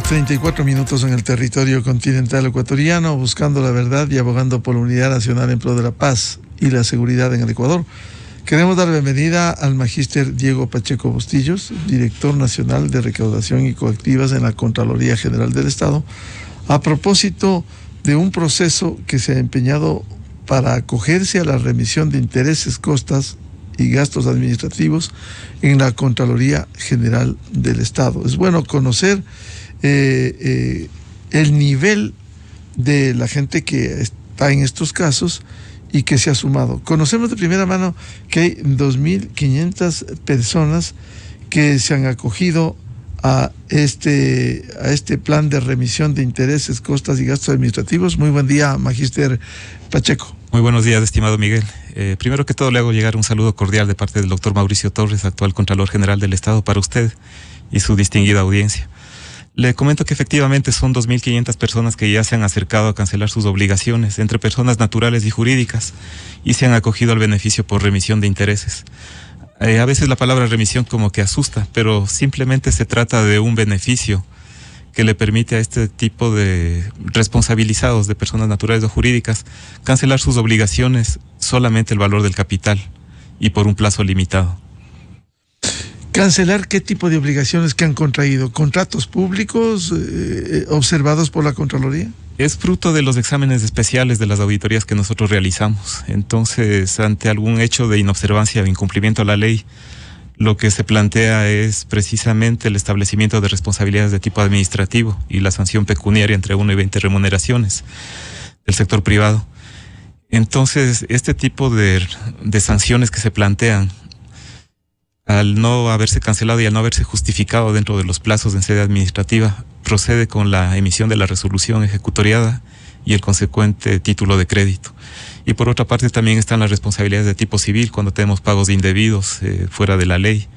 34 minutos en el territorio continental ecuatoriano, buscando la verdad y abogando por la unidad nacional en pro de la paz y la seguridad en el Ecuador. Queremos dar bienvenida al magíster Diego Pacheco Bustillos, director nacional de recaudación y coactivas en la Contraloría General del Estado, a propósito de un proceso que se ha empeñado para acogerse a la remisión de intereses, costas y gastos administrativos en la Contraloría General del Estado. Es bueno conocer eh, eh, el nivel de la gente que está en estos casos y que se ha sumado. Conocemos de primera mano que hay 2.500 personas que se han acogido a este, a este plan de remisión de intereses, costas y gastos administrativos. Muy buen día, Magister Pacheco. Muy buenos días, estimado Miguel. Eh, primero que todo, le hago llegar un saludo cordial de parte del doctor Mauricio Torres, actual Contralor General del Estado, para usted y su distinguida audiencia. Le comento que efectivamente son 2.500 personas que ya se han acercado a cancelar sus obligaciones entre personas naturales y jurídicas y se han acogido al beneficio por remisión de intereses. Eh, a veces la palabra remisión como que asusta, pero simplemente se trata de un beneficio que le permite a este tipo de responsabilizados de personas naturales o jurídicas cancelar sus obligaciones solamente el valor del capital y por un plazo limitado cancelar qué tipo de obligaciones que han contraído, contratos públicos eh, eh, observados por la Contraloría. Es fruto de los exámenes especiales de las auditorías que nosotros realizamos. Entonces, ante algún hecho de inobservancia o incumplimiento a la ley, lo que se plantea es precisamente el establecimiento de responsabilidades de tipo administrativo y la sanción pecuniaria entre 1 y 20 remuneraciones del sector privado. Entonces, este tipo de, de sanciones que se plantean al no haberse cancelado y al no haberse justificado dentro de los plazos en sede administrativa, procede con la emisión de la resolución ejecutoriada y el consecuente título de crédito. Y por otra parte también están las responsabilidades de tipo civil cuando tenemos pagos indebidos eh, fuera de la ley,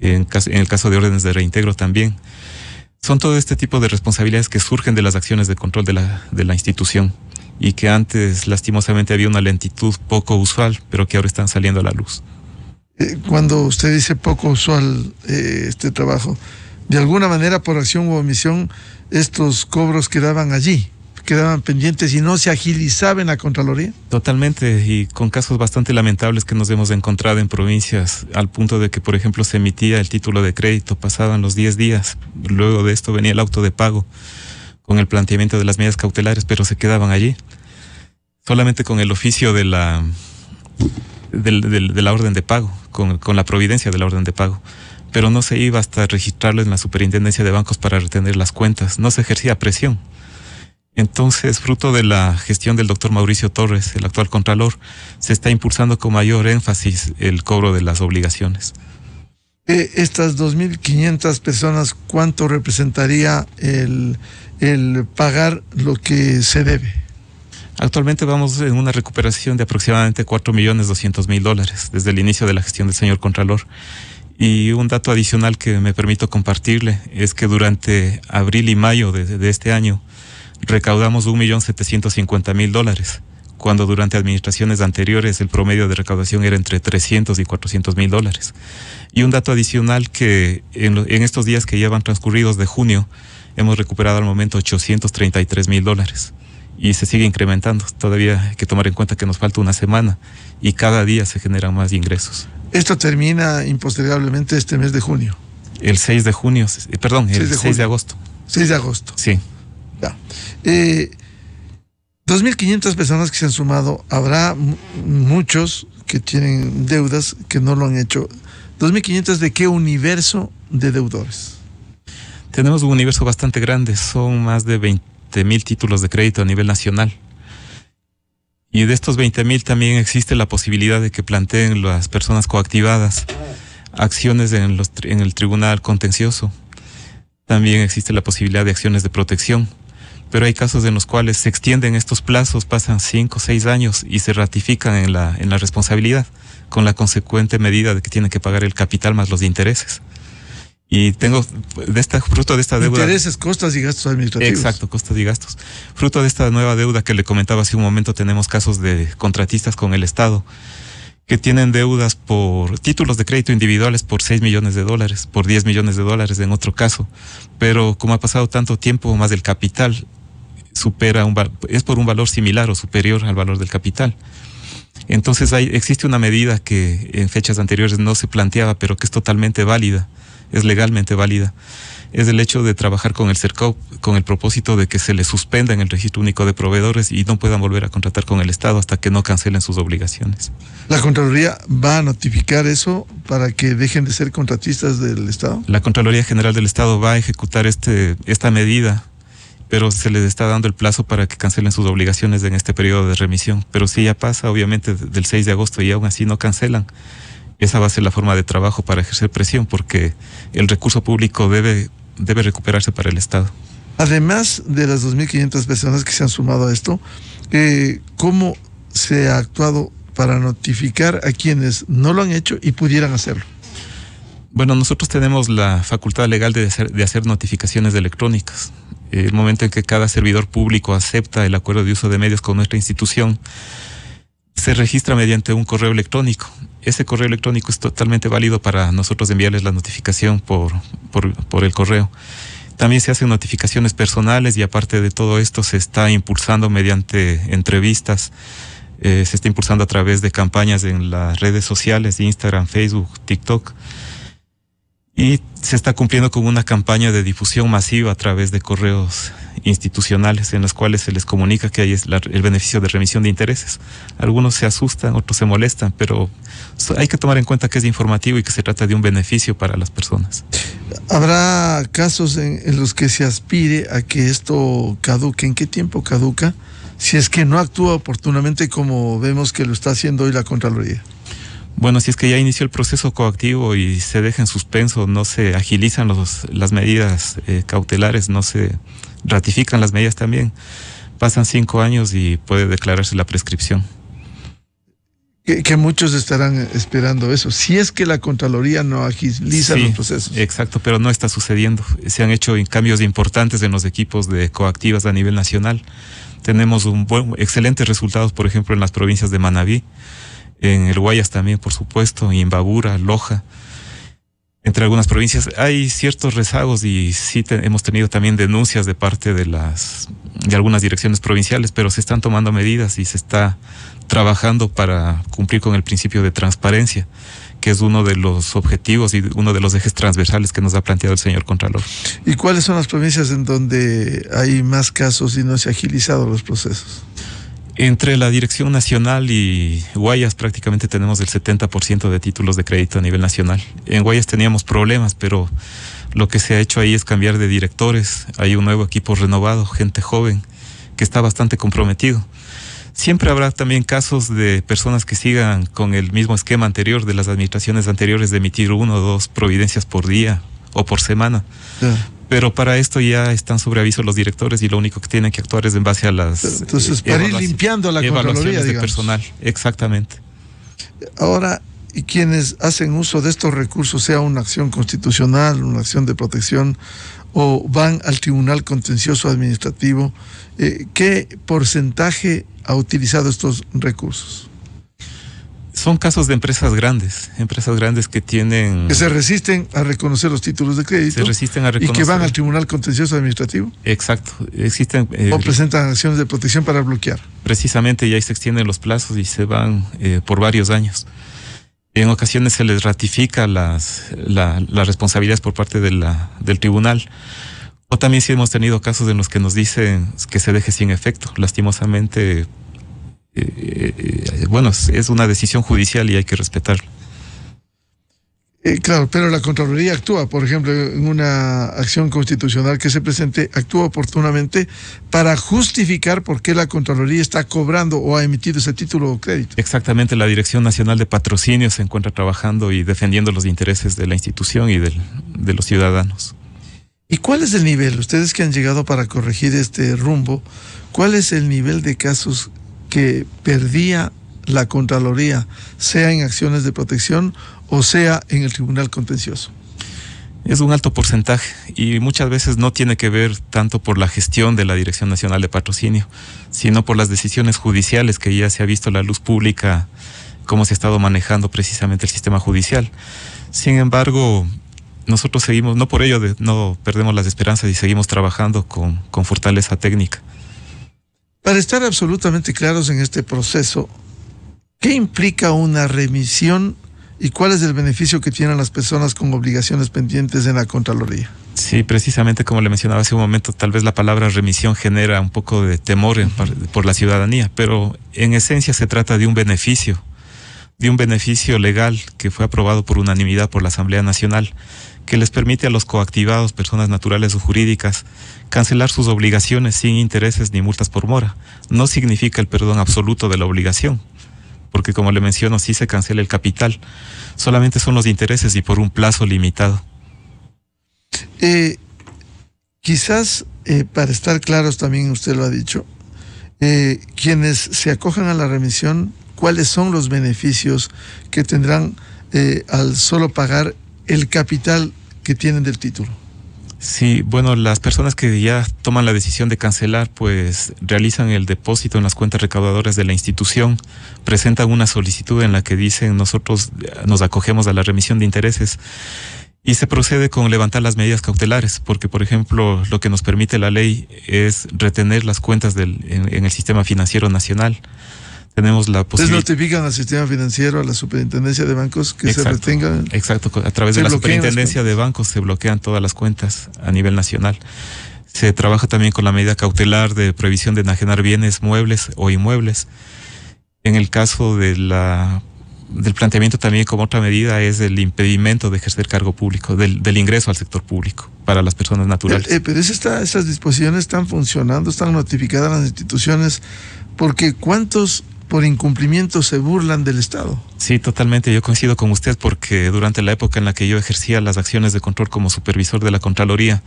en, el caso de órdenes de reintegro también. Son todo este tipo de responsabilidades que surgen de las acciones de control de la institución y que antes lastimosamente había una lentitud poco usual, pero que ahora están saliendo a la luz. Eh, cuando usted dice poco usual eh, este trabajo, de alguna manera por acción u omisión estos cobros quedaban allí, quedaban pendientes y no se agilizaban en la Contraloría. Totalmente, y con casos bastante lamentables que nos hemos encontrado en provincias, al punto de que, por ejemplo, se emitía el título de crédito, pasaban los 10 días, luego de esto venía el auto de pago con el planteamiento de las medidas cautelares, pero se quedaban allí. Solamente con el oficio de la, de la orden de pago con, la providencia de la orden de pago pero no se iba hasta registrarlo en la superintendencia de bancos para retener las cuentas, no se ejercía presión. Entonces, fruto de la gestión del doctor Mauricio Torres, el actual contralor, se está impulsando con mayor énfasis el cobro de las obligaciones. Eh, estas 2.500 personas, ¿cuánto representaría el pagar lo que se debe? Actualmente vamos en una recuperación de aproximadamente 4.200.000 millones mil dólares desde el inicio de la gestión del señor Contralor. Y un dato adicional que me permito compartirle es que durante abril y mayo de, este año recaudamos 1.750.000 dólares, cuando durante administraciones anteriores el promedio de recaudación era entre 300 y $400,000. mil dólares. Y un dato adicional que en, estos días que llevan transcurridos de junio hemos recuperado al momento 833 mil dólares y se sigue incrementando. Todavía hay que tomar en cuenta que nos falta una semana y cada día se generan más ingresos. Esto termina impostergablemente este mes de junio. El 6 de junio, eh, perdón, el de 6 de agosto. 6 de agosto. Sí. Ya. 2.500 eh, personas que se han sumado, habrá muchos que tienen deudas que no lo han hecho. 2.500 de qué universo de deudores? Tenemos un universo bastante grande, son más de 20 mil títulos de crédito a nivel nacional. Y de estos 20 mil también existe la posibilidad de que planteen las personas coactivadas acciones en, el tribunal contencioso. También existe la posibilidad de acciones de protección. Pero hay casos en los cuales se extienden estos plazos, pasan cinco, o 6 años y se ratifican en la, en la responsabilidad, con la consecuente medida de que tienen que pagar el capital más los intereses y tengo de esta fruto de esta deuda. Intereses, costas y gastos administrativos. Exacto, costas y gastos. Fruto de esta nueva deuda que le comentaba hace un momento, tenemos casos de contratistas con el Estado que tienen deudas por títulos de crédito individuales por 6 millones de dólares, por 10 millones de dólares en otro caso. Pero como ha pasado tanto tiempo, más del capital supera un es por un valor similar o superior al valor del capital. Entonces existe una medida que en fechas anteriores no se planteaba, pero que es totalmente válida, es legalmente válida. Es el hecho de trabajar con el CERCOP con el propósito de que se le suspenda en el registro único de proveedores y no puedan volver a contratar con el Estado hasta que no cancelen sus obligaciones. ¿La Contraloría va a notificar eso para que dejen de ser contratistas del Estado? La Contraloría General del Estado va a ejecutar este, esta medida pero se les está dando el plazo para que cancelen sus obligaciones en este periodo de remisión. Pero si ya pasa, obviamente, del 6 de agosto y aún así no cancelan, esa va a ser la forma de trabajo para ejercer presión, porque el recurso público debe, debe recuperarse para el Estado. Además de las 2.500 personas que se han sumado a esto, eh, ¿cómo se ha actuado para notificar a quienes no lo han hecho y pudieran hacerlo? Bueno, nosotros tenemos la facultad legal de de hacer notificaciones electrónicas el momento en que cada servidor público acepta el acuerdo de uso de medios con nuestra institución, se registra mediante un correo electrónico. Ese correo electrónico es totalmente válido para nosotros enviarles la notificación por, el correo. También se hacen notificaciones personales y aparte de todo esto se está impulsando mediante entrevistas, eh, se está impulsando a través de campañas en las redes sociales, Instagram, Facebook, TikTok. Y se está cumpliendo con una campaña de difusión masiva a través de correos institucionales en los cuales se les comunica que hay el beneficio de remisión de intereses. Algunos se asustan, otros se molestan, pero hay que tomar en cuenta que es informativo y que se trata de un beneficio para las personas. ¿Habrá casos en, los que se aspire a que esto caduque? ¿En qué tiempo caduca? Si es que no actúa oportunamente como vemos que lo está haciendo hoy la Contraloría. Bueno, si es que ya inició el proceso coactivo y se deja en suspenso, no se agilizan las medidas eh, cautelares, no se ratifican las medidas también, pasan cinco años y puede declararse la prescripción. Que, muchos estarán esperando eso, si es que la Contraloría no agiliza los procesos. Exacto, pero no está sucediendo. Se han hecho cambios importantes en los equipos de coactivas a nivel nacional. Tenemos un excelentes resultados, por ejemplo, en las provincias de Manabí en el Guayas también, por supuesto, y en Babura, Loja, entre algunas provincias. Hay ciertos rezagos y sí hemos tenido también denuncias de parte de, las, de algunas direcciones provinciales, pero se están tomando medidas y se está trabajando para cumplir con el principio de transparencia que es uno de los objetivos y uno de los ejes transversales que nos ha planteado el señor Contralor. ¿Y cuáles son las provincias en donde hay más casos y no se han agilizado los procesos? Entre la Dirección Nacional y Guayas prácticamente tenemos el 70% de títulos de crédito a nivel nacional. En Guayas teníamos problemas, pero lo que se ha hecho ahí es cambiar de directores. Hay un nuevo equipo renovado, gente joven, que está bastante comprometido. Siempre habrá también casos de personas que sigan con el mismo esquema anterior de las administraciones anteriores de emitir uno o dos providencias por día o por semana. Pero para esto ya están sobre aviso los directores y lo único que tienen que actuar es en base a las. Entonces, eh, para ir limpiando la evaluaciones de personal, exactamente. Ahora, y quienes hacen uso de estos recursos, sea una acción constitucional, una acción de protección o van al Tribunal Contencioso Administrativo, eh, ¿qué porcentaje ha utilizado estos recursos? Son casos de empresas grandes, empresas grandes que tienen... Que se resisten a reconocer los títulos de crédito. Se resisten a reconocer. Y que van al Tribunal Contencioso Administrativo. Exacto. Existen... Eh, o presentan acciones de protección para bloquear. Precisamente, y ahí se extienden los plazos y se van eh, por varios años. En ocasiones se les ratifica las, las responsabilidades por parte de la, del tribunal. O también sí hemos tenido casos en los que nos dicen que se deje sin efecto. Lastimosamente eh, eh, bueno, es una decisión judicial y hay que respetarla. Eh, claro, pero la Contraloría actúa, por ejemplo, en una acción constitucional que se presente, actúa oportunamente para justificar por qué la Contraloría está cobrando o ha emitido ese título o crédito. Exactamente, la Dirección Nacional de Patrocinio se encuentra trabajando y defendiendo los intereses de la institución y de los ciudadanos. ¿Y cuál es el nivel? Ustedes que han llegado para corregir este rumbo, ¿cuál es el nivel de casos que perdía la Contraloría, sea en acciones de protección o sea en el Tribunal Contencioso. Es un alto porcentaje y muchas veces no tiene que ver tanto por la gestión de la Dirección Nacional de Patrocinio, sino por las decisiones judiciales que ya se ha visto la luz pública, cómo se ha estado manejando precisamente el sistema judicial. Sin embargo, nosotros seguimos, no por ello no perdemos las esperanzas y seguimos trabajando con fortaleza técnica. Para estar absolutamente claros en este proceso, ¿qué implica una remisión y cuál es el beneficio que tienen las personas con obligaciones pendientes en la Contraloría? Sí, precisamente como le mencionaba hace un momento, tal vez la palabra remisión genera un poco de temor por la ciudadanía, pero en esencia se trata de un beneficio, de un beneficio legal que fue aprobado por unanimidad por la Asamblea Nacional que les permite a los coactivados, personas naturales o jurídicas, cancelar sus obligaciones sin intereses ni multas por mora. No significa el perdón absoluto de la obligación, porque como le menciono, sí se cancela el capital, solamente son los intereses y por un plazo limitado. Eh, quizás, eh, para estar claros también, usted lo ha dicho, eh, quienes se acojan a la remisión, ¿cuáles son los beneficios que tendrán al solo pagar el capital que tienen del título? Sí, bueno, las personas que ya toman la decisión de cancelar, pues realizan el depósito en las cuentas recaudadoras de la institución, presentan una solicitud en la que dicen nosotros eh, nos acogemos a la remisión de intereses y se procede con levantar las medidas cautelares, porque por ejemplo lo que nos permite la ley es retener las cuentas en el sistema financiero nacional tenemos la posibilidad. Entonces notifican al sistema financiero, a la superintendencia de bancos que se retengan. Exacto, a través de la superintendencia de bancos se bloquean todas las cuentas a nivel nacional. Se trabaja también con la medida cautelar de prohibición de enajenar bienes muebles o inmuebles. En el caso de la, del planteamiento también como otra medida es el impedimento de ejercer cargo público, del, ingreso al sector público para las personas naturales. Eh, eh, pero esas disposiciones están funcionando, están notificadas las instituciones, porque ¿cuántos por incumplimiento se burlan del Estado. Sí, totalmente. Yo coincido con usted porque durante la época en la que yo ejercía las acciones de control como supervisor de la Contraloría,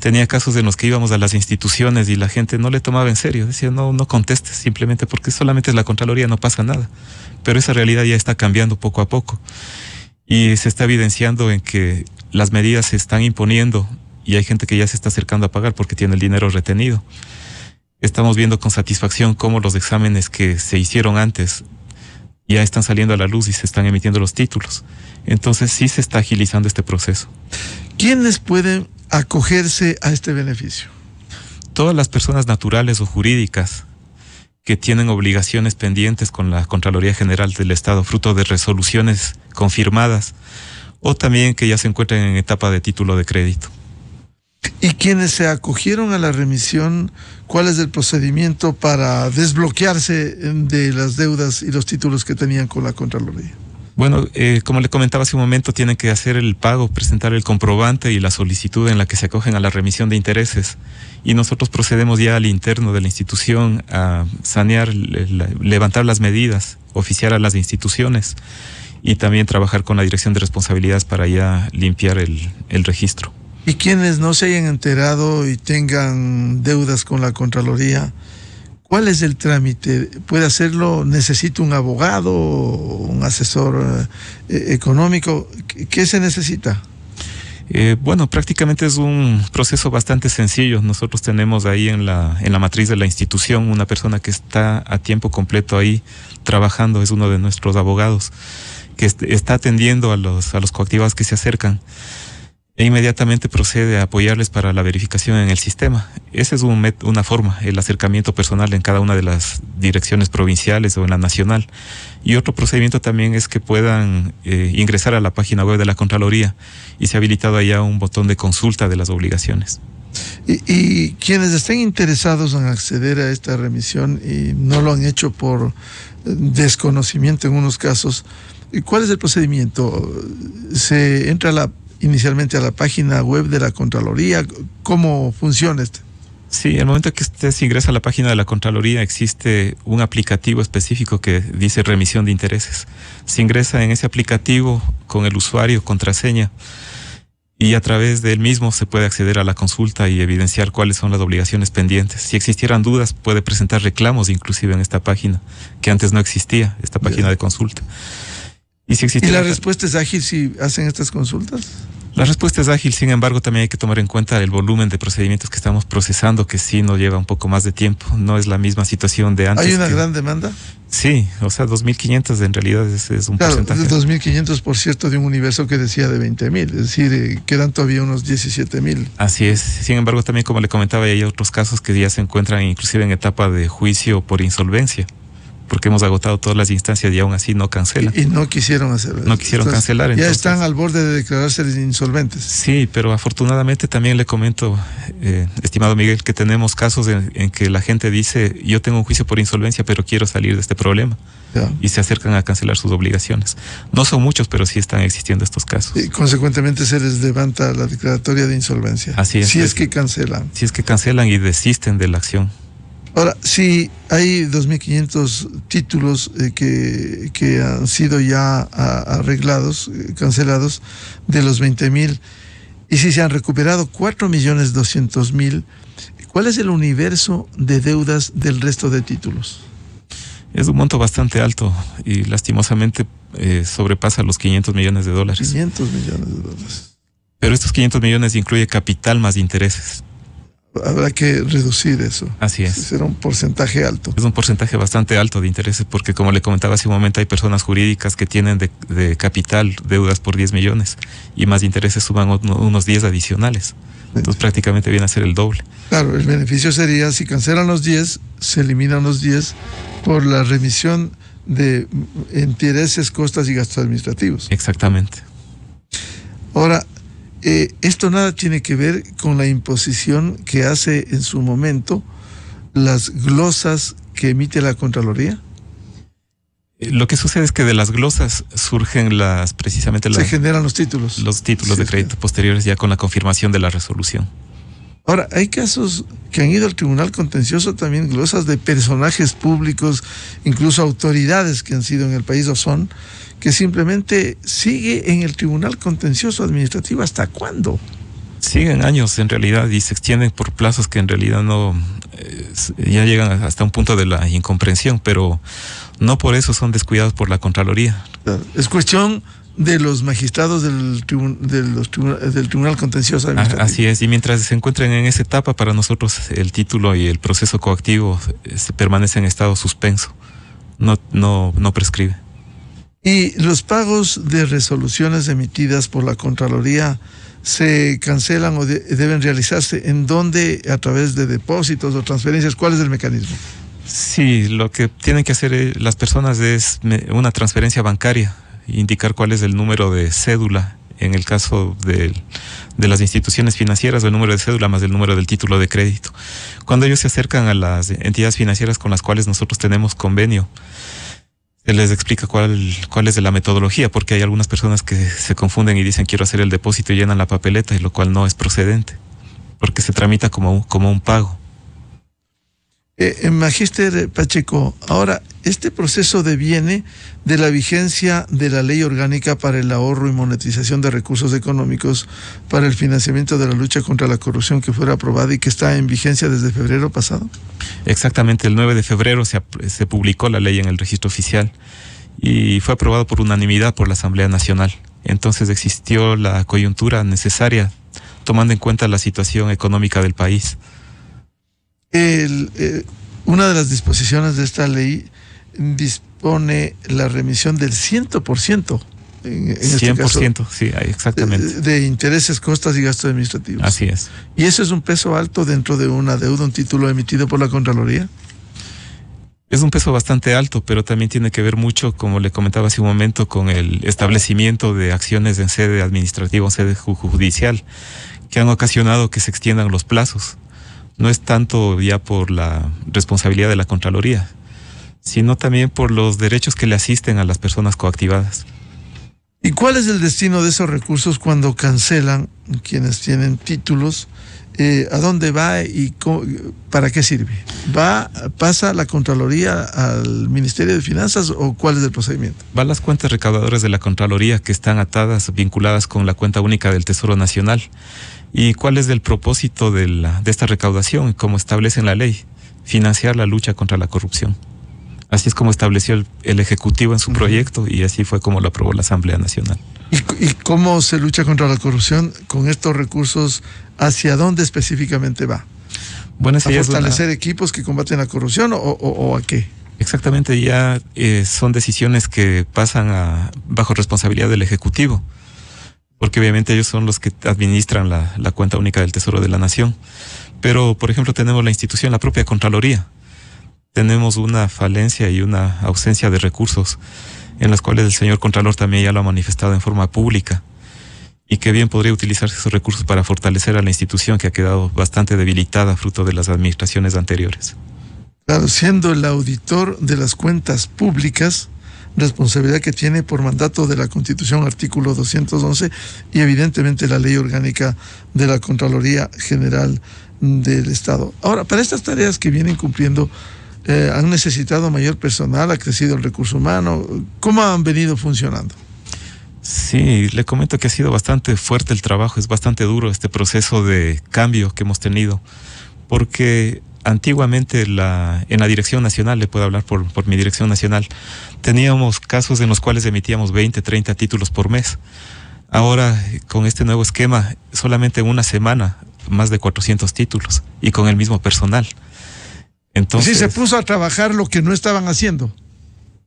tenía casos en los que íbamos a las instituciones y la gente no le tomaba en serio. Decía, no, no contestes, simplemente porque solamente es la Contraloría, no pasa nada. Pero esa realidad ya está cambiando poco a poco. Y se está evidenciando en que las medidas se están imponiendo y hay gente que ya se está acercando a pagar porque tiene el dinero retenido estamos viendo con satisfacción cómo los exámenes que se hicieron antes ya están saliendo a la luz y se están emitiendo los títulos. Entonces sí se está agilizando este proceso. ¿Quiénes pueden acogerse a este beneficio? Todas las personas naturales o jurídicas que tienen obligaciones pendientes con la Contraloría General del Estado, fruto de resoluciones confirmadas, o también que ya se encuentran en etapa de título de crédito. Y quienes se acogieron a la remisión, ¿cuál es el procedimiento para desbloquearse de las deudas y los títulos que tenían con la Contraloría? Bueno, eh, como le comentaba hace un momento, tienen que hacer el pago, presentar el comprobante y la solicitud en la que se acogen a la remisión de intereses. Y nosotros procedemos ya al interno de la institución a sanear, levantar las medidas, oficiar a las instituciones y también trabajar con la Dirección de Responsabilidades para ya limpiar el registro. Y quienes no se hayan enterado y tengan deudas con la Contraloría, ¿cuál es el trámite? ¿Puede hacerlo? ¿Necesita un abogado, o un asesor eh, eh, económico? ¿Qué se necesita? Eh, bueno, prácticamente es un proceso bastante sencillo. Nosotros tenemos ahí en la, en la matriz de la institución una persona que está a tiempo completo ahí trabajando, es uno de nuestros abogados, que está atendiendo a los, a los que se acercan e inmediatamente procede a apoyarles para la verificación en el sistema. Esa es un una forma, el acercamiento personal en cada una de las direcciones provinciales o en la nacional. Y otro procedimiento también es que puedan eh, ingresar a la página web de la Contraloría y se ha habilitado allá un botón de consulta de las obligaciones. Y, y quienes estén interesados en acceder a esta remisión y no lo han hecho por eh, desconocimiento en unos casos, ¿cuál es el procedimiento? ¿Se entra a la inicialmente a la página web de la Contraloría? ¿Cómo funciona esto? Sí, el momento que usted se ingresa a la página de la Contraloría existe un aplicativo específico que dice remisión de intereses. Se ingresa en ese aplicativo con el usuario, contraseña, y a través del mismo se puede acceder a la consulta y evidenciar cuáles son las obligaciones pendientes. Si existieran dudas, puede presentar reclamos inclusive en esta página, que antes no existía, esta página de consulta. Y, la, respuesta es ágil si hacen estas consultas? La respuesta es ágil, sin embargo, también hay que tomar en cuenta el volumen de procedimientos que estamos procesando, que sí nos lleva un poco más de tiempo. No es la misma situación de antes. ¿Hay una gran demanda? Sí, o sea, 2.500 en realidad es, es un claro, porcentaje. 2.500, por cierto, de un universo que decía de 20.000, es decir, eh, quedan todavía unos 17.000. Así es, sin embargo, también como le comentaba, hay otros casos que ya se encuentran inclusive en etapa de juicio por insolvencia porque hemos agotado todas las instancias y aún así no cancelan. Y, no quisieron hacerlo. No quisieron cancelar. ya están al borde de declararse insolventes. Sí, pero afortunadamente también le comento, eh, estimado Miguel, que tenemos casos en, que la gente dice, yo tengo un juicio por insolvencia, pero quiero salir de este problema. Y se acercan a cancelar sus obligaciones. No son muchos, pero sí están existiendo estos casos. Y consecuentemente se les levanta la declaratoria de insolvencia. Así es. Si es que cancelan. Si es que cancelan y desisten de la acción. Ahora, si hay 2.500 títulos eh, que, que, han sido ya arreglados, eh, cancelados, de los 20.000. Y si se han recuperado 4.200.000, ¿cuál es el universo de deudas del resto de títulos? Es un monto bastante alto y lastimosamente eh, sobrepasa los 500 millones de dólares. 500 millones de dólares. Pero estos 500 millones incluye capital más intereses habrá que reducir eso. Así es. Será un porcentaje alto. Es un porcentaje bastante alto de intereses porque, como le comentaba hace un momento, hay personas jurídicas que tienen de, capital deudas por 10 millones y más intereses suman unos 10 adicionales. Entonces prácticamente viene a ser el doble. Claro, el beneficio sería si cancelan los 10, se eliminan los 10 por la remisión de intereses, costas y gastos administrativos. Exactamente. Ahora, eh, esto nada tiene que ver con la imposición que hace en su momento las glosas que emite la Contraloría. Eh, lo que sucede es que de las glosas surgen las precisamente las, se generan los títulos los títulos de crédito posteriores ya con la confirmación de la resolución. Ahora, hay casos que han ido al Tribunal Contencioso también glosas de personajes públicos, incluso autoridades que han sido en el país o son, que simplemente sigue en el Tribunal Contencioso Administrativo. ¿Hasta cuándo? Siguen años en realidad y se extienden por plazos que en realidad no eh, ya llegan hasta un punto de la incomprensión, pero no por eso son descuidados por la Contraloría. Es cuestión de los magistrados del, del, del Tribunal Contencioso Administrativo. Ah, así es, y mientras se encuentren en esa etapa, para nosotros el título y el proceso coactivo este, permanecen en estado suspenso, no, no, no prescribe. ¿Y los pagos de resoluciones emitidas por la Contraloría se cancelan o deben realizarse? ¿En dónde? ¿A través de depósitos o transferencias? ¿Cuál es el mecanismo? Sí, lo que tienen que hacer eh, las personas es una transferencia bancaria indicar cuál es el número de cédula en el caso de, las instituciones financieras, el número de cédula más el número del título de crédito. Cuando ellos se acercan a las entidades financieras con las cuales nosotros tenemos convenio, se les explica cuál, cuál es la metodología, porque hay algunas personas que se confunden y dicen quiero hacer el depósito y llenan la papeleta, lo cual no es procedente, porque se tramita como, como un pago. Eh, eh, Magíster Pacheco, ahora, este proceso deviene de la vigencia de la Ley Orgánica para el Ahorro y Monetización de Recursos Económicos para el Financiamiento de la Lucha contra la Corrupción que fuera aprobada y que está en vigencia desde febrero pasado. Exactamente, el 9 de febrero se, se publicó la ley en el registro oficial y fue aprobado por unanimidad por la Asamblea Nacional. Entonces existió la coyuntura necesaria tomando en cuenta la situación económica del país. El, eh, una de las disposiciones de esta ley dispone la remisión del 100%. En, en este caso, De, intereses, costas y gastos administrativos. Así es. ¿Y eso es un peso alto dentro de una deuda, un título emitido por la Contraloría? Es un peso bastante alto, pero también tiene que ver mucho, como le comentaba hace un momento, con el establecimiento de acciones en sede administrativa, en sede judicial, que han ocasionado que se extiendan los plazos no es tanto ya por la responsabilidad de la Contraloría, sino también por los derechos que le asisten a las personas coactivadas. ¿Y cuál es el destino de esos recursos cuando cancelan quienes tienen títulos? Eh, ¿A dónde va y para qué sirve? ¿Va, ¿Pasa la Contraloría al Ministerio de Finanzas o cuál es el procedimiento? Van las cuentas recaudadoras de la Contraloría que están atadas, vinculadas con la cuenta única del Tesoro Nacional. ¿Y cuál es el propósito de, esta recaudación, como establece en la ley? Financiar la lucha contra la corrupción. Así es como estableció el, Ejecutivo en su proyecto y así fue como lo aprobó la Asamblea Nacional. ¿Y, cómo se lucha contra la corrupción con estos recursos? ¿Hacia dónde específicamente va? Bueno, ¿A fortalecer equipos que combaten la corrupción o, a qué? Exactamente, ya eh, son decisiones que pasan bajo responsabilidad del Ejecutivo porque obviamente ellos son los que administran la, cuenta única del Tesoro de la Nación. Pero, por ejemplo, tenemos la institución, la propia Contraloría. Tenemos una falencia y una ausencia de recursos en las cuales el señor Contralor también ya lo ha manifestado en forma pública y que bien podría utilizarse esos recursos para fortalecer a la institución que ha quedado bastante debilitada fruto de las administraciones anteriores. siendo el auditor de las cuentas públicas, responsabilidad que tiene por mandato de la Constitución, artículo 211, y evidentemente la ley orgánica de la Contraloría General del Estado. Ahora, para estas tareas que vienen cumpliendo, eh, han necesitado mayor personal, ha crecido el recurso humano. ¿Cómo han venido funcionando? Sí, le comento que ha sido bastante fuerte el trabajo, es bastante duro este proceso de cambio que hemos tenido, porque antiguamente en la dirección nacional, le puedo hablar por, mi dirección nacional, teníamos casos en los cuales emitíamos 20, 30 títulos por mes. Ahora, con este nuevo esquema, solamente en una semana, más de 400 títulos y con el mismo personal. Entonces, pues sí, se puso a trabajar lo que no estaban haciendo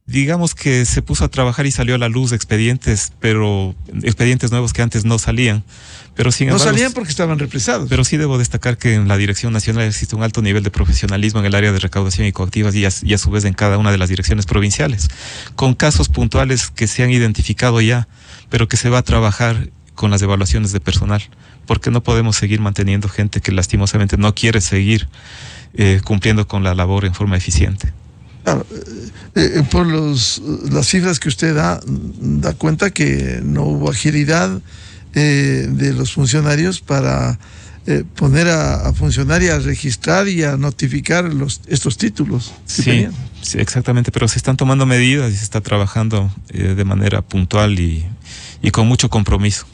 digamos que se puso a trabajar y salió a la luz expedientes, pero expedientes nuevos que antes no salían. Pero sin no salían porque estaban represados. Pero sí debo destacar que en la Dirección Nacional existe un alto nivel de profesionalismo en el área de recaudación y coactivas y a, su vez en cada una de las direcciones provinciales, con casos puntuales que se han identificado ya, pero que se va a trabajar con las evaluaciones de personal, porque no podemos seguir manteniendo gente que lastimosamente no quiere seguir eh, cumpliendo con la labor en forma eficiente. Eh, eh, por eh, las cifras que usted da, mm, da cuenta que no hubo agilidad de los funcionarios para poner a, funcionarios funcionar y a registrar y a notificar estos títulos. Sí, exactamente, pero se están tomando medidas y se está trabajando de manera puntual y, y con mucho compromiso.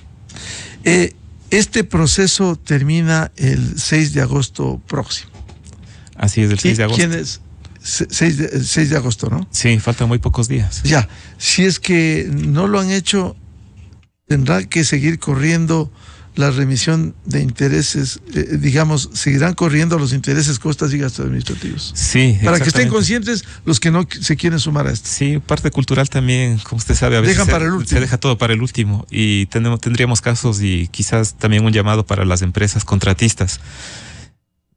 este proceso termina el 6 de agosto próximo. Así es, el 6 de agosto. ¿Quién es? 6 de, de agosto, ¿no? Sí, faltan muy pocos días. Ya, si es que no lo han hecho, tendrá que seguir corriendo la remisión de intereses, eh, digamos, seguirán corriendo los intereses, costas y gastos administrativos. Sí. Para que estén conscientes los que no se quieren sumar a esto. Sí, parte cultural también, como usted sabe, a veces se, deja todo para el último y tendríamos casos y quizás también un llamado para las empresas contratistas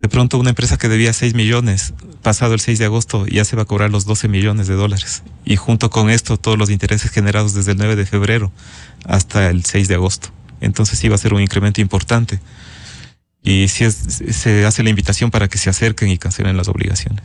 de pronto una empresa que debía 6 millones, pasado el 6 de agosto ya se va a cobrar los 12 millones de dólares. Y junto con esto todos los intereses generados desde el 9 de febrero hasta el 6 de agosto. Entonces sí va a ser un incremento importante. Y sí se hace la invitación para que se acerquen y cancelen las obligaciones.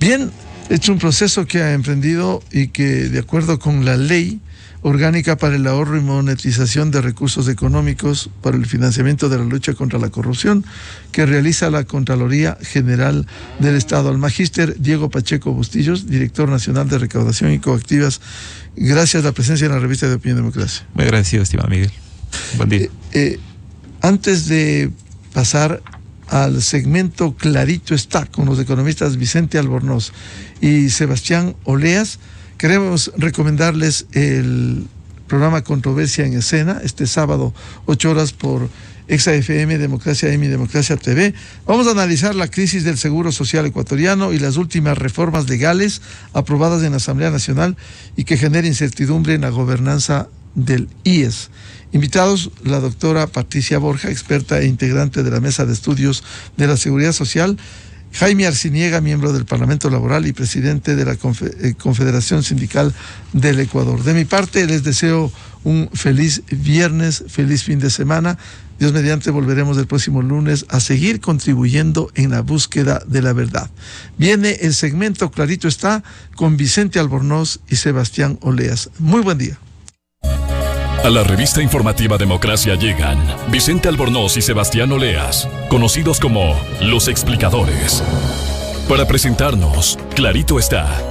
Bien, es un proceso que ha emprendido y que, de acuerdo con la ley orgánica para el ahorro y monetización de recursos económicos para el financiamiento de la lucha contra la corrupción, que realiza la Contraloría General del Estado. Al magíster Diego Pacheco Bustillos, director nacional de recaudación y coactivas, gracias a la presencia en la revista de Opinión Democracia. Muy agradecido, estimado Miguel. Buen día. Eh, eh, antes de pasar al segmento Clarito está con los economistas Vicente Albornoz y Sebastián Oleas. Queremos recomendarles el programa Controversia en Escena, este sábado, ocho horas por ExaFM, Democracia M y Democracia TV. Vamos a analizar la crisis del Seguro Social ecuatoriano y las últimas reformas legales aprobadas en la Asamblea Nacional y que genera incertidumbre en la gobernanza del IES. Invitados la doctora Patricia Borja, experta e integrante de la Mesa de Estudios de la Seguridad Social, Jaime Arciniega, miembro del Parlamento Laboral y presidente de la eh, Confederación Sindical del Ecuador. De mi parte, les deseo un feliz viernes, feliz fin de semana. Dios mediante, volveremos el próximo lunes a seguir contribuyendo en la búsqueda de la verdad. Viene el segmento Clarito está con Vicente Albornoz y Sebastián Oleas. Muy buen día. A la revista informativa Democracia llegan Vicente Albornoz y Sebastián Oleas, conocidos como los explicadores. Para presentarnos, clarito está,